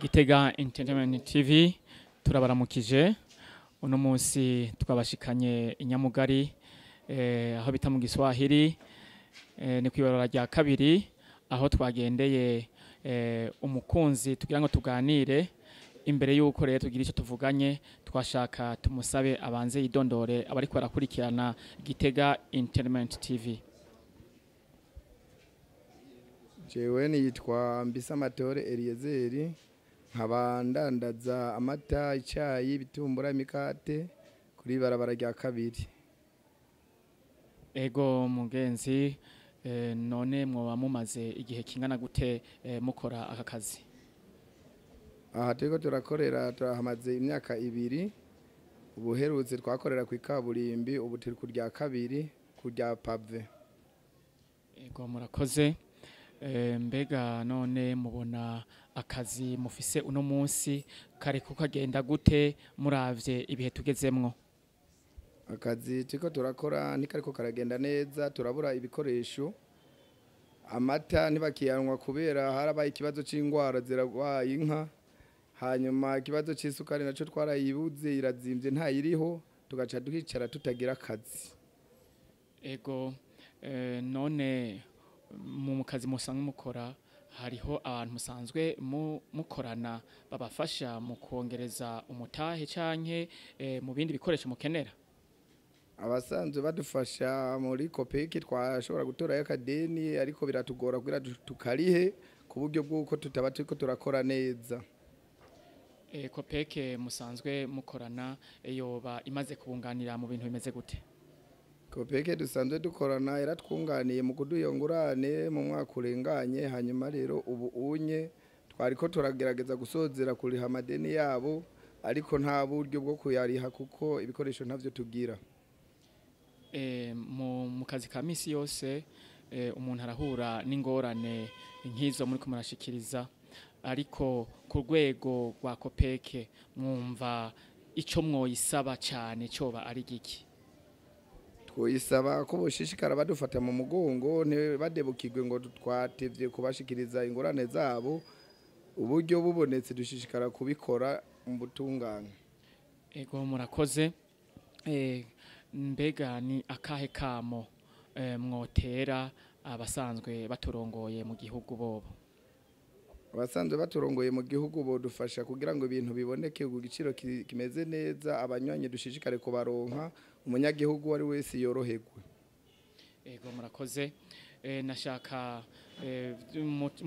gitega entertainment tv turabaramukije uno munsi twabashikanye inyamugari eh, aho bita mu giswahili eh, ni ku ibarura rya kabiri aho twagendeye eh, umukunzi tugira ngo tuganire imbere y'uko rero tugira icyo tuvuganye twashaka tumusabe abanze yidondore abari barakurikirana gitega entertainment tv jewe niyitwa mbisa amatore eliyezeri nkaba ndandaza amata icyayi ibitumbura imikate kuri barabara rya kabiri ego mugenzi eh, none mwaba mumaze igihe kingana gute eh, mukora aka kazi aha turi turakorera turahamaze imyaka ibiri ubuherutse twakorera ku ikaburimbi ubu ku rya kabiri ku rya pave ego murakoze eh, mbega none mubona akazi mufise uno munsi kare ko kagenda gute murabye ibihe tugezemwo akazi turiko turakora ntikari ko karagenda neza turabura ibikoresho amata ntibakiyanwa kubera harabaye ikibazo cy’ingwara zirabaye inka hanyuma ikibazo cy'isukari nacyo twarayibuze irazimbye ntayiriho tugaca duhicara tutagira akazi ego eh, none mu kazi musanzwe mukora hariho abantu musanzwe mukorana babafasha mu kongereza umutahe cyangwa eh, mu bindi bikoresho mukenera abasanzwe badufasha muri kopeki twashobora gutorayo akadeni ariko biratugora kugira tukarihe ku buryo bw'uko tutaba turi turakora neza eh, kopeke musanzwe mukorana eh, yoba imaze kubunganira mu bintu bimeze gute kopeke dusanzwe dukorana yaratwunganiye mu kuduyungurane mu mwaka urenganye hanyuma rero ubu unye twari ko turagerageza gusozera kuriha amadeni yabo ariko nta buryo bwo kuyariha kuko ibikoresho ntabyo tubwira eh, mu kazi ka minsi yose eh, umuntu arahura n'ingorane nk'izo muri kumurashikiriza ariko ku rwego rwa kopeke mwumva icyo mwoyisaba cyane cyoba ari giki twoyisaba ko boshishikara badufata mu mugongo ntibadebukirwe ngo twatevye kubashikiriza ingorane zabo uburyo bubonetse dushishikara kubikora mu butungane ego murakoze e, mbega ni akahe kamo e, mwotera abasanzwe baturongoye mu gihugu bobo abasanzwe baturongoye mu gihugu bodufasha kugira ngo ibintu biboneke ku giciro kimeze neza abanywanyi dushishikare kubaronka umunyagihugu wari wese yoroherwe ego murakoze eh, nashaka eh,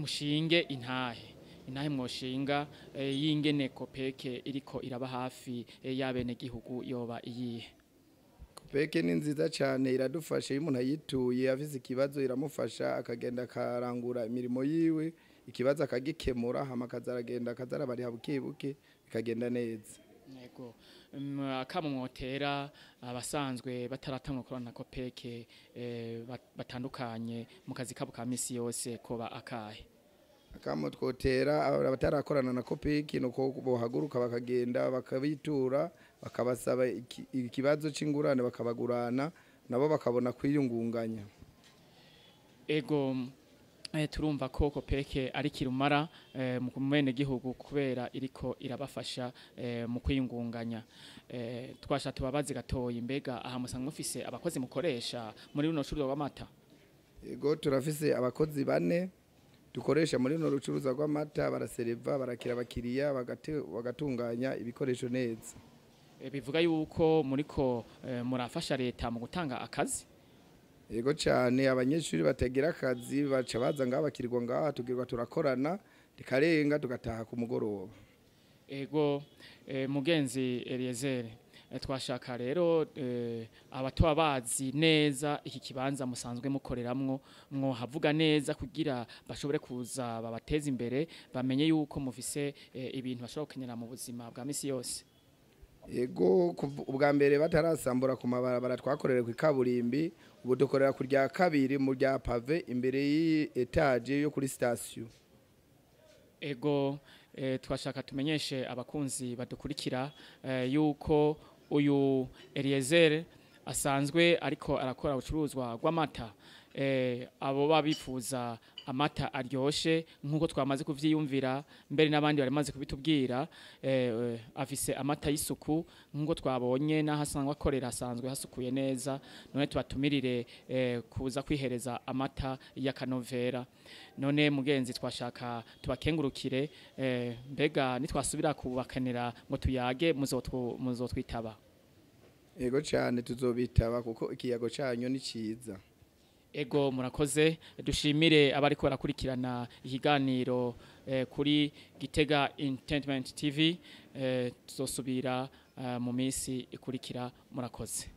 mushinge intahe inahe mwoshinga eh, y'ingeneko peke iriko iraba hafi y'abenegihugu yoba iyihe kopeke ni nziza cyane iradufasha iyo umuntu ayituye avize ikibazo iramufasha akagenda karangura imirimo yiwe ikibazo akagikemura hama akazaragenda akazarabariha buke buke bikagenda neza yego mm, akamwotera abasanzwe bataratangukora na kopeke eh, batandukanye mu kazi kabo ka misi yose koba akahe akamutwotera abatarakorana na kopeki nuko bohaguruka bakagenda bakabitura bakabasaba ikibazo cy'ingurane bakabagurana nabo bakabona kwiyungunganya ego Eh, turumva ko kopeke ari kirumara eh, mu kumene gihugu kubera iriko irabafasha eh, mu kwiyungunganya twasha tubabazi gatoya imbega aha musanga mufise abakozi mukoresha muri runo rucuruza rw'amata yego turafise abakozi bane dukoresha muri runo rucuruza rw'amata barasereva barakira abakiriya bagatunganya ibikoresho neza bivuga yuko muriko murafasha leta mu gutanga akazi yego cyane abanyeshuri bategera akazi baca baza ngaha bakirirwa ngaha tubwirwa turakorana rikarenga tugataha ku mugoroba ego e, mugenzi Eliezer e, twashaka rero e, abato abazi neza iki kibanza musanzwe mukoreramwo havuga neza kugira bashobore kuza babateze imbere bamenye yuko mufise ibintu bashobora gukenera mu buzima bwa misi yose yego ubwa mbere batarasambura ku mabarabara twakorewe ku ikaburimbi ubu dukorera ku rya kabiri mu rya pave imbere y'etaje yo kuri sitasiyo ego eh, twashaka tumenyeshe abakunzi badukurikira eh, yuko uyu Eliezer asanzwe ariko arakora ubucuruzwa rw'amata eh, abo babifuza amata aryoshe nk'uko twamaze kubyiyumvira mbere n'abandi barimaze kubitubwira eh, afise amata y'isuku nk'uko twabonye n'aho akorera asanzwe hasukuye neza none tubatumirire eh, kuza kwihereza amata y'akanovera none mugenzi twashaka tubakengurukire mbega nitwasubira kubakanira ngo tuyage muzotwitaba yego cyane tuzobitaba kuko ikiyago cyanyu ni cyiza ego murakoze dushimire abari ko barakurikirana ikiganiro eh, kuri gitega interineti tv eh, tuzosubira eh, mu minsi ikurikira murakoze